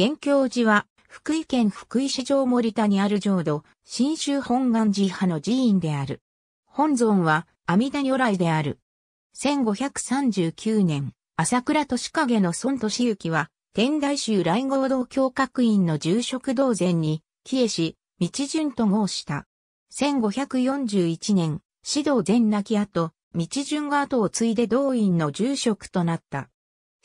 元教寺は、福井県福井市城森田にある浄土、新州本願寺派の寺院である。本尊は、阿弥陀如来である。1539年、朝倉敏景の孫敏行は、天台宗来合同教閣院の住職同然に、帰依し、道順と号した。1541年、指導前亡き後、道順が後を継いで同院の住職となった。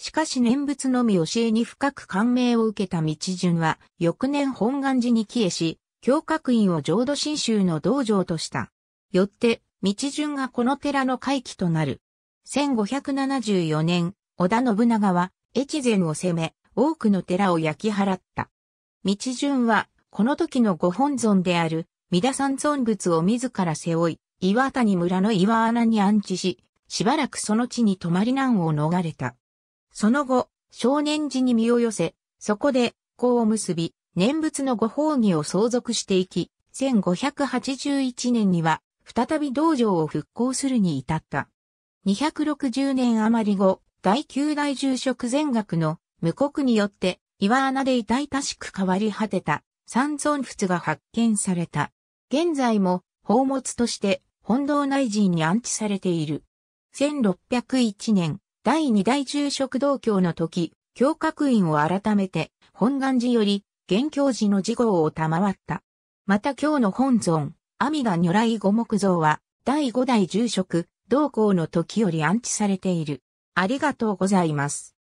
しかし念仏のみ教えに深く感銘を受けた道順は、翌年本願寺に帰依し、教閣院を浄土真宗の道場とした。よって、道順がこの寺の回帰となる。1574年、織田信長は、越前を攻め、多くの寺を焼き払った。道順は、この時のご本尊である、三田三尊仏を自ら背負い、岩谷村の岩穴に安置し、しばらくその地に泊まり難を逃れた。その後、少年寺に身を寄せ、そこで、子を結び、念仏のご法義を相続していき、1581年には、再び道場を復興するに至った。260年余り後、第九代住職全学の無国によって、岩穴で痛々しく変わり果てた三尊仏が発見された。現在も宝物として本堂内陣に安置されている。1601年、第二代住職道教の時、教閣院を改めて、本願寺より、元教寺の事号を賜った。また今日の本尊、阿弥陀如来五木像は、第五代住職、同校の時より安置されている。ありがとうございます。